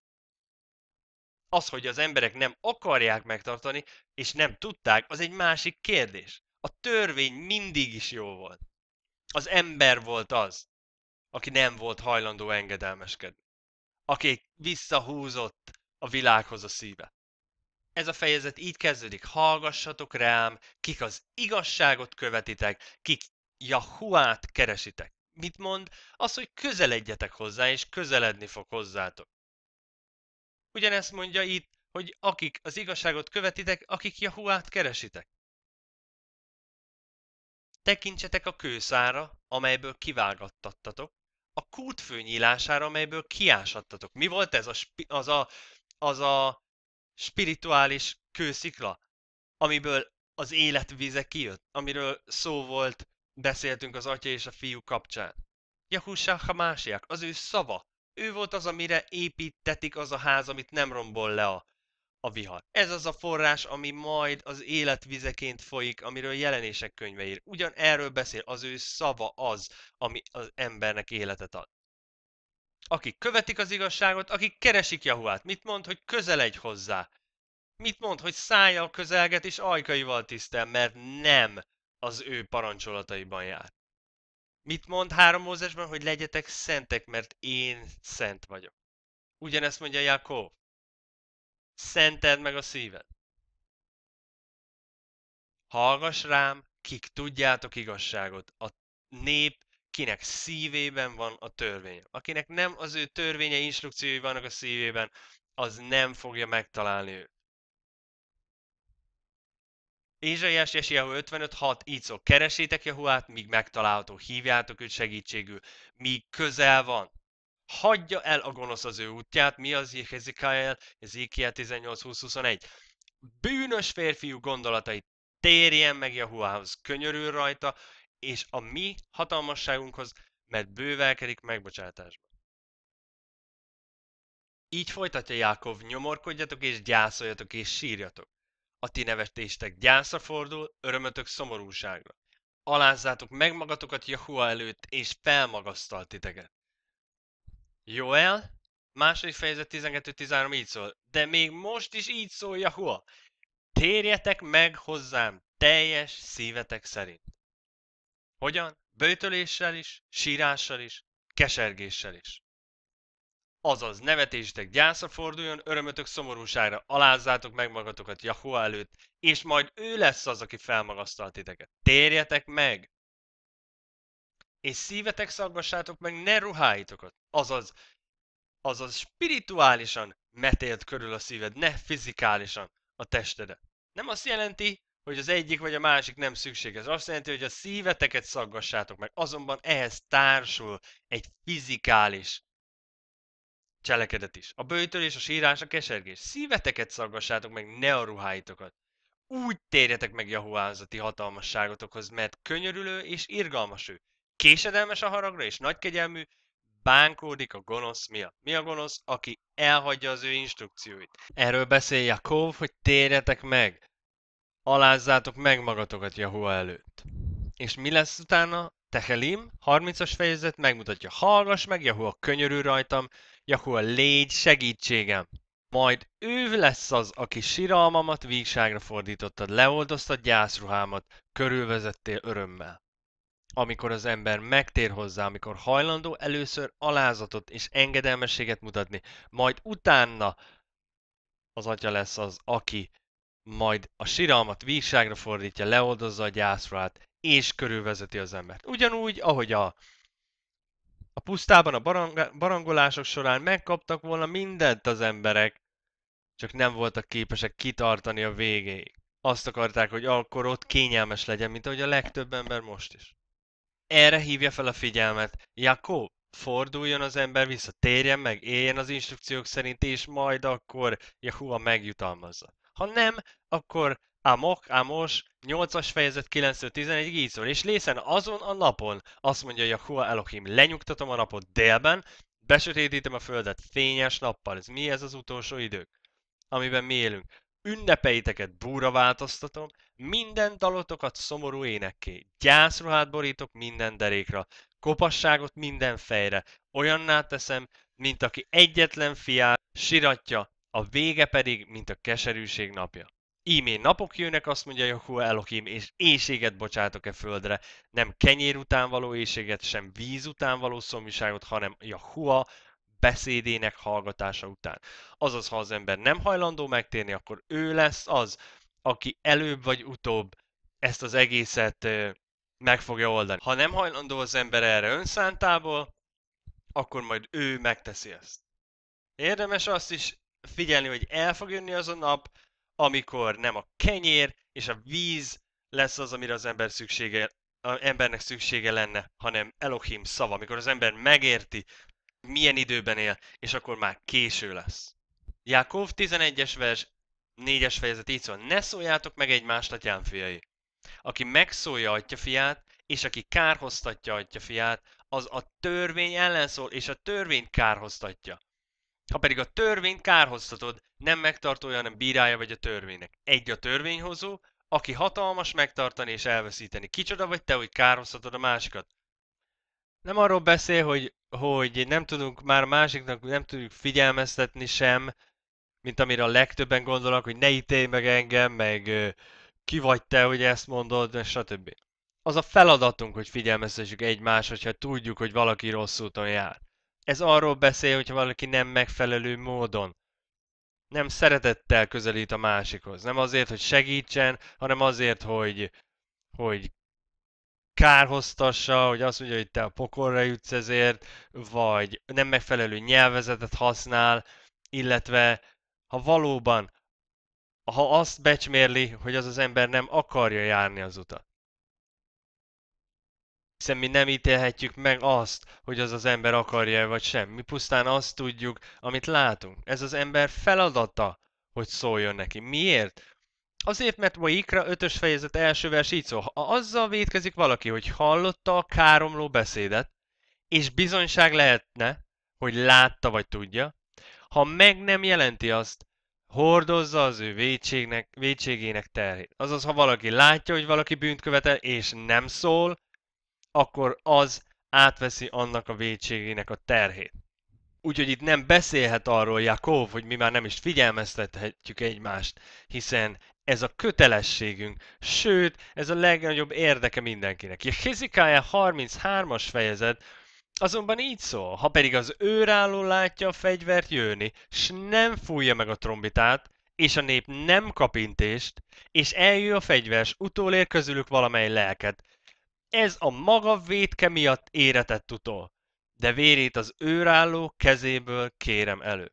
Az, hogy az emberek nem akarják megtartani, és nem tudták, az egy másik kérdés. A törvény mindig is jó volt. Az ember volt az, aki nem volt hajlandó engedelmeskedni. Aki visszahúzott a világhoz a szíve. Ez a fejezet így kezdődik. Hallgassatok rám, kik az igazságot követitek, kik Jahuát keresitek. Mit mond? Az, hogy közeledjetek hozzá, és közeledni fog hozzátok. Ugyanezt mondja itt, hogy akik az igazságot követitek, akik Jahuát keresitek. Tekintsetek a kőszára, amelyből kivágattattatok, a kútfő nyílására, amelyből kiásattatok. Mi volt ez? A spi- az, a, az a spirituális kőszikla, amiből az életvize kijött, amiről szó volt, beszéltünk az atya és a fiú kapcsán. Jahussá Hamásiák, az ő szava. Ő volt az, amire építetik az a ház, amit nem rombol le a a vihar. Ez az a forrás, ami majd az életvizeként folyik, amiről jelenések könyve ír. Ugyan erről beszél, az ő szava az, ami az embernek életet ad. Akik követik az igazságot, akik keresik Jahuát, mit mond, hogy közeledj hozzá. Mit mond, hogy szájjal közelget és ajkaival tisztel, mert nem az ő parancsolataiban jár. Mit mond három Mózesben, hogy legyetek szentek, mert én szent vagyok. Ugyanezt mondja Jakób. Szented meg a szíved. Hallgass rám, kik tudjátok igazságot. A nép, kinek szívében van a törvény. Akinek nem az ő törvénye, instrukciói vannak a szívében, az nem fogja megtalálni őt. Ézsaiás és Jehu 55.6 így szól, keresétek Jehuát, míg megtalálható, hívjátok őt segítségül, míg közel van hagyja el a gonosz az ő útját, mi az 18-20-21. Bűnös férfiú gondolatait térjen meg Jahuához, könyörül rajta, és a mi hatalmasságunkhoz, mert bővelkedik megbocsátásban. Így folytatja Jákov, nyomorkodjatok és gyászoljatok és sírjatok. A ti nevetéstek gyászra fordul, örömötök szomorúságra. Alázzátok meg magatokat Jahua előtt, és felmagasztalt titeket. Joel, második fejezet 12-13 így szól, de még most is így szól Jahua. Térjetek meg hozzám teljes szívetek szerint. Hogyan? Bőtöléssel is, sírással is, kesergéssel is. Azaz, nevetésetek gyászra forduljon, örömötök szomorúságra, alázzátok meg magatokat Jahua előtt, és majd ő lesz az, aki felmagasztalt titeket. Térjetek meg! és szívetek szaggassátok meg ne ruháitokat, azaz, azaz spirituálisan metélt körül a szíved, ne fizikálisan a testedet. Nem azt jelenti, hogy az egyik vagy a másik nem szükséges. Azt jelenti, hogy a szíveteket szaggassátok meg, azonban ehhez társul egy fizikális cselekedet is. A bőtölés, a sírás, a kesergés. Szíveteket szaggassátok meg, ne a ruháitokat. Úgy térjetek meg Jahuázati hatalmasságotokhoz, mert könyörülő és irgalmas ő, késedelmes a haragra és nagykegyelmű, bánkódik a gonosz miatt. Mi a gonosz? Aki elhagyja az ő instrukcióit. Erről beszél Jakov, hogy térjetek meg. Alázzátok meg magatokat Jahua előtt. És mi lesz utána? Tehelim, 30-as fejezet megmutatja. Hallgass meg, Jahua könyörül rajtam, Jahua légy segítségem. Majd ő lesz az, aki síralmamat, vígságra fordítottad, leoldoztad gyászruhámat, körülvezettél örömmel amikor az ember megtér hozzá, amikor hajlandó először alázatot és engedelmességet mutatni, majd utána az atya lesz az, aki majd a siralmat vígságra fordítja, leoldozza a gyászrát, és körülvezeti az embert. Ugyanúgy, ahogy a, a pusztában a barang, barangolások során megkaptak volna mindent az emberek, csak nem voltak képesek kitartani a végéig. Azt akarták, hogy akkor ott kényelmes legyen, mint ahogy a legtöbb ember most is. Erre hívja fel a figyelmet. Jakob, forduljon az ember vissza, térjen meg, éljen az instrukciók szerint, és majd akkor Yahuwa megjutalmazza. Ha nem, akkor Amok, Amos, 8-as fejezet 9-11 így szól, és lészen azon a napon, azt mondja Yahuwa Elohim, lenyugtatom a napot délben, besötétítem a földet fényes nappal. Ez mi ez az utolsó idők, amiben mi élünk? Ünnepeiteket búra változtatom, minden dalotokat szomorú énekké, gyászruhát borítok minden derékra, kopasságot minden fejre, olyanná teszem, mint aki egyetlen fiát siratja, a vége pedig, mint a keserűség napja. Ímé napok jönnek, azt mondja Jokó Elohim, és éjséget bocsátok-e földre, nem kenyér után való éjséget, sem víz után való szomjúságot, hanem Jehova beszédének hallgatása után. Azaz, ha az ember nem hajlandó megtérni, akkor ő lesz az, aki előbb vagy utóbb ezt az egészet meg fogja oldani. Ha nem hajlandó az ember erre önszántából, akkor majd ő megteszi ezt. Érdemes azt is figyelni, hogy el fog jönni az a nap, amikor nem a kenyér és a víz lesz az, amire az ember szüksége, a embernek szüksége lenne, hanem Elohim szava, amikor az ember megérti, milyen időben él, és akkor már késő lesz. Jákov 11-es vers Négyes fejezet így szól, ne szóljátok meg egymást, atyám fiai. Aki megszólja atya fiát, és aki kárhoztatja atya fiát, az a törvény ellen szól, és a törvényt kárhoztatja. Ha pedig a törvényt kárhoztatod, nem megtartója, hanem bírája vagy a törvénynek. Egy a törvényhozó, aki hatalmas megtartani és elveszíteni. Kicsoda vagy te, hogy kárhoztatod a másikat? Nem arról beszél, hogy, hogy nem tudunk már másiknak, nem tudjuk figyelmeztetni sem, mint amire a legtöbben gondolnak, hogy ne ítélj meg engem, meg ki vagy te, hogy ezt mondod, és stb. Az a feladatunk, hogy figyelmeztessük egymás, hogyha tudjuk, hogy valaki rossz úton jár. Ez arról beszél, hogyha valaki nem megfelelő módon nem szeretettel közelít a másikhoz. Nem azért, hogy segítsen, hanem azért, hogy, hogy kárhoztassa, hogy azt mondja, hogy te a pokolra jutsz ezért, vagy nem megfelelő nyelvezetet használ, illetve ha valóban, ha azt becsmérli, hogy az az ember nem akarja járni az utat. Hiszen mi nem ítélhetjük meg azt, hogy az az ember akarja vagy sem. Mi pusztán azt tudjuk, amit látunk. Ez az ember feladata, hogy szóljon neki. Miért? Azért, mert ma ikra 5 fejezet első vers így szól. Ha azzal védkezik valaki, hogy hallotta a káromló beszédet, és bizonyság lehetne, hogy látta vagy tudja, ha meg nem jelenti azt, hordozza az ő védségnek, védségének terhét. Azaz, ha valaki látja, hogy valaki bűnt követel, és nem szól, akkor az átveszi annak a védségének a terhét. Úgyhogy itt nem beszélhet arról Jakov, hogy mi már nem is figyelmeztethetjük egymást, hiszen ez a kötelességünk, sőt, ez a legnagyobb érdeke mindenkinek. A Hizikája 33-as fejezet Azonban így szól, ha pedig az őrálló látja a fegyvert jönni, s nem fújja meg a trombitát, és a nép nem kap intést, és eljő a fegyvers, utolér közülük valamely lelket. Ez a maga védke miatt éretett utol, de vérét az őrálló kezéből kérem elő.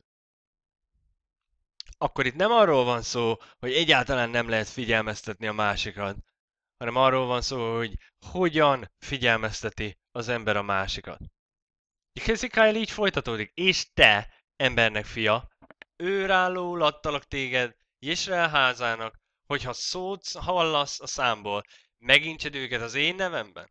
Akkor itt nem arról van szó, hogy egyáltalán nem lehet figyelmeztetni a másikat, hanem arról van szó, hogy hogyan figyelmezteti az ember a másikat. Jessica így folytatódik, és te, embernek fia, őrálló lattalak téged Jisrael házának, hogyha szót hallasz a számból, megintsed őket az én nevemben?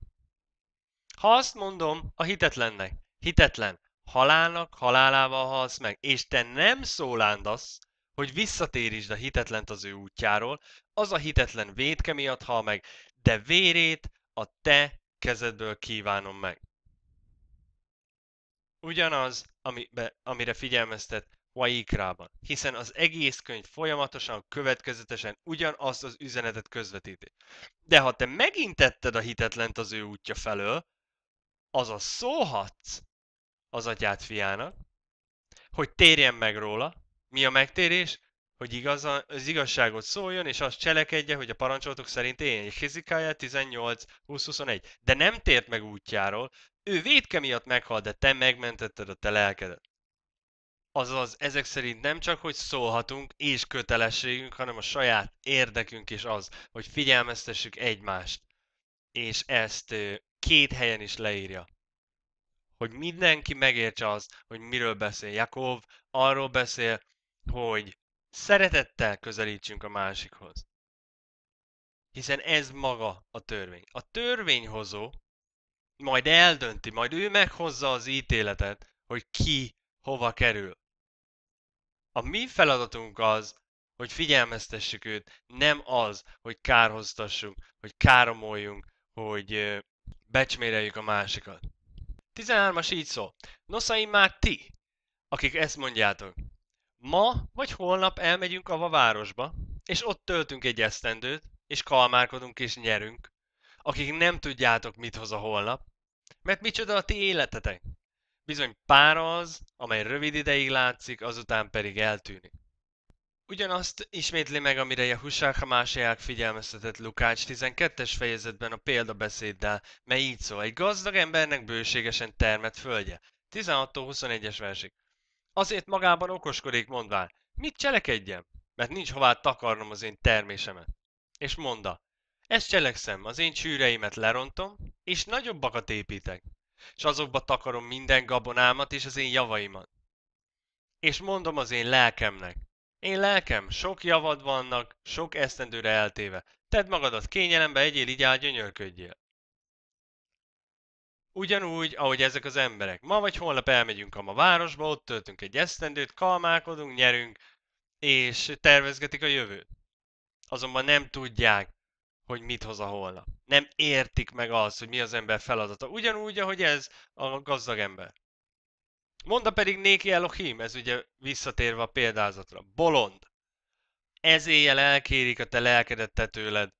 Ha azt mondom, a hitetlennek, hitetlen, halálnak halálával halsz meg, és te nem szólándasz, hogy visszatérítsd a hitetlent az ő útjáról, az a hitetlen védke miatt hal meg, de vérét a te kezedből kívánom meg. Ugyanaz, amibe, amire figyelmeztet Waikrában, hiszen az egész könyv folyamatosan, következetesen ugyanazt az üzenetet közvetíti. De ha te megint a hitetlent az ő útja felől, a szóhatsz az atyát fiának, hogy térjen meg róla. Mi a megtérés? Hogy igaza, az igazságot szóljon, és azt cselekedje, hogy a parancsolatok szerint éljen. Hizikája 18-20-21. De nem tért meg útjáról, ő védke miatt meghalt, de te megmentetted a te lelkedet. Azaz, ezek szerint nem csak, hogy szólhatunk és kötelességünk, hanem a saját érdekünk is az, hogy figyelmeztessük egymást. És ezt két helyen is leírja. Hogy mindenki megértse az, hogy miről beszél Jakov, arról beszél, hogy szeretettel közelítsünk a másikhoz. Hiszen ez maga a törvény. A törvényhozó majd eldönti, majd ő meghozza az ítéletet, hogy ki hova kerül. A mi feladatunk az, hogy figyelmeztessük őt, nem az, hogy kárhoztassunk, hogy káromoljunk, hogy becsméreljük a másikat. 13-as így szól. Noszaim már ti, akik ezt mondjátok. Ma vagy holnap elmegyünk a városba, és ott töltünk egy esztendőt, és kalmárkodunk és nyerünk akik nem tudjátok, mit hoz a holnap, mert micsoda a ti életetek. Bizony pár az, amely rövid ideig látszik, azután pedig eltűnik. Ugyanazt ismétli meg, amire Jehusák Hamásiák figyelmeztetett Lukács 12-es fejezetben a példabeszéddel, mely így szól, egy gazdag embernek bőségesen termett földje. 16-21-es versik. Azért magában okoskodik mondván, mit cselekedjem, mert nincs hová takarnom az én termésemet. És mondta, ezt cselekszem, az én csűreimet lerontom, és nagyobbakat építek, és azokba takarom minden gabonámat és az én javaimat. És mondom az én lelkemnek, én lelkem, sok javad vannak, sok esztendőre eltéve. Tedd magadat kényelembe, egyél, áll, gyönyörködjél. Ugyanúgy, ahogy ezek az emberek. Ma vagy holnap elmegyünk a ma városba, ott töltünk egy esztendőt, kalmálkodunk, nyerünk, és tervezgetik a jövőt. Azonban nem tudják, hogy mit hoz a holnap. Nem értik meg azt, hogy mi az ember feladata. Ugyanúgy, ahogy ez a gazdag ember. Mondta pedig néki Elohim, ez ugye visszatérve a példázatra. Bolond. Ez éjjel elkérik a te lelkedet te tőled,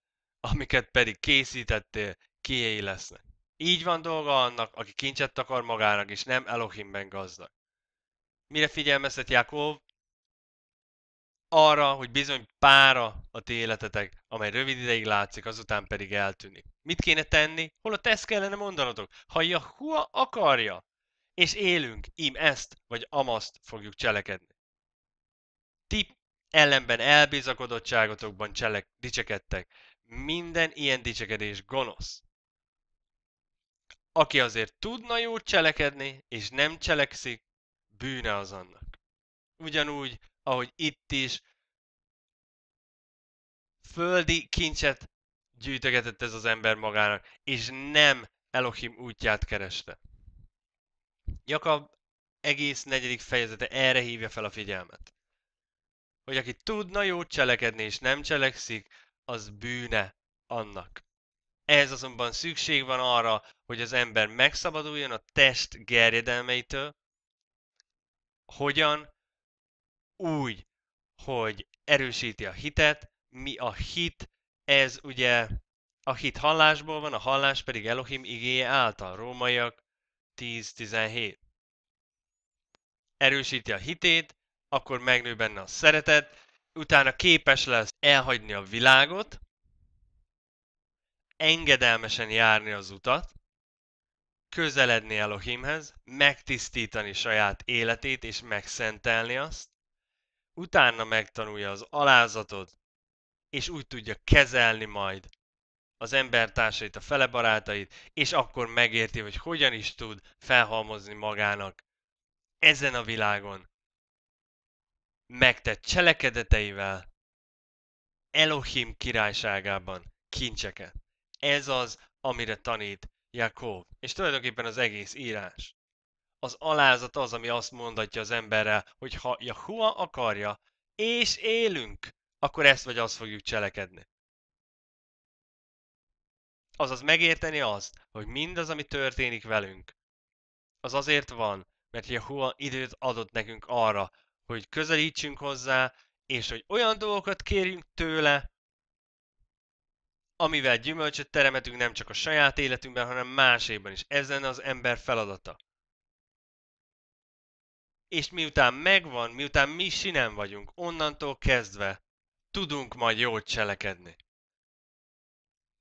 amiket pedig készítettél, kiéi lesznek. Így van dolga annak, aki kincset akar magának, és nem Elohimben gazdag. Mire figyelmeztet Jakov? arra, hogy bizony pára a ti életetek, amely rövid ideig látszik, azután pedig eltűnik. Mit kéne tenni? Holott ezt kellene mondanatok. Ha Jahua akarja, és élünk, ím ezt vagy amaszt fogjuk cselekedni. Ti ellenben elbizakodottságotokban cselek, dicsekedtek. Minden ilyen dicsekedés gonosz. Aki azért tudna jót cselekedni, és nem cselekszik, bűne az annak. Ugyanúgy, ahogy itt is, földi kincset gyűjtögetett ez az ember magának, és nem Elohim útját kereste. Jakab egész negyedik fejezete erre hívja fel a figyelmet. Hogy aki tudna jót cselekedni és nem cselekszik, az bűne annak. Ez azonban szükség van arra, hogy az ember megszabaduljon a test gerjedelmeitől. Hogyan? úgy, hogy erősíti a hitet, mi a hit, ez ugye a hit hallásból van, a hallás pedig Elohim igéje által, rómaiak 10-17. Erősíti a hitét, akkor megnő benne a szeretet, utána képes lesz elhagyni a világot, engedelmesen járni az utat, közeledni Elohimhez, megtisztítani saját életét és megszentelni azt, utána megtanulja az alázatot, és úgy tudja kezelni majd az embertársait, a fele barátait, és akkor megérti, hogy hogyan is tud felhalmozni magának ezen a világon megtett cselekedeteivel Elohim királyságában kincseket. Ez az, amire tanít Jakob, és tulajdonképpen az egész írás az alázat az, ami azt mondatja az emberrel, hogy ha Jahua akarja, és élünk, akkor ezt vagy azt fogjuk cselekedni. Azaz megérteni azt, hogy mindaz, ami történik velünk, az azért van, mert Jahua időt adott nekünk arra, hogy közelítsünk hozzá, és hogy olyan dolgokat kérjünk tőle, amivel gyümölcsöt teremetünk nem csak a saját életünkben, hanem másében is. Ez lenne az ember feladata és miután megvan, miután mi sinem vagyunk, onnantól kezdve tudunk majd jót cselekedni.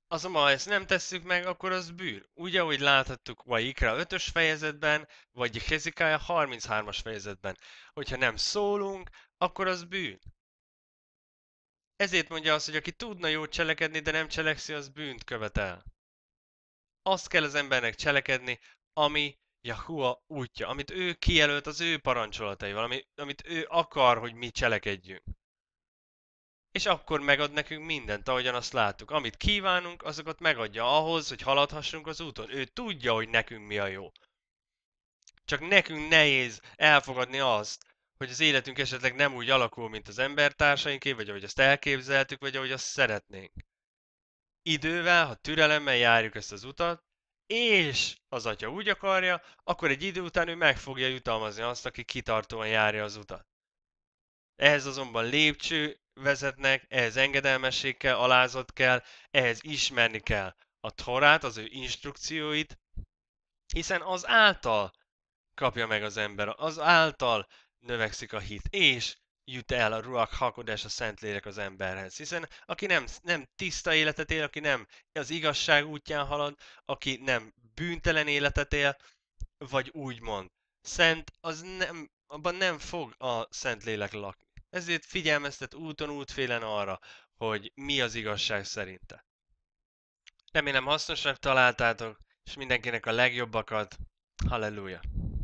Azonban, ha ezt nem tesszük meg, akkor az bűn. Úgy, ahogy láthattuk vagy Ikra 5-ös fejezetben, vagy Hezikája 33-as fejezetben. Hogyha nem szólunk, akkor az bűn. Ezért mondja azt, hogy aki tudna jót cselekedni, de nem cselekszi, az bűnt követel. Azt kell az embernek cselekedni, ami Yahua útja, amit ő kijelölt az ő parancsolataival, ami, amit ő akar, hogy mi cselekedjünk. És akkor megad nekünk mindent, ahogyan azt láttuk. Amit kívánunk, azokat megadja ahhoz, hogy haladhassunk az úton. Ő tudja, hogy nekünk mi a jó. Csak nekünk nehéz elfogadni azt, hogy az életünk esetleg nem úgy alakul, mint az embertársainké, vagy ahogy azt elképzeltük, vagy ahogy azt szeretnénk. Idővel, ha türelemmel járjuk ezt az utat, és az atya úgy akarja, akkor egy idő után ő meg fogja jutalmazni azt, aki kitartóan járja az utat. Ehhez azonban lépcső vezetnek, ehhez engedelmesség kell, alázat kell, ehhez ismerni kell a Torát, az ő instrukcióit, hiszen az által kapja meg az ember, az által növekszik a hit, és jut el a ruak hakodás a Szentlélek az emberhez. Hiszen aki nem, nem tiszta életet él, aki nem az igazság útján halad, aki nem bűntelen életet él, vagy úgymond szent, az nem, abban nem fog a Szentlélek lakni. Ezért figyelmeztet úton, útfélen arra, hogy mi az igazság szerinte. Remélem hasznosnak találtátok, és mindenkinek a legjobbakat. Halleluja!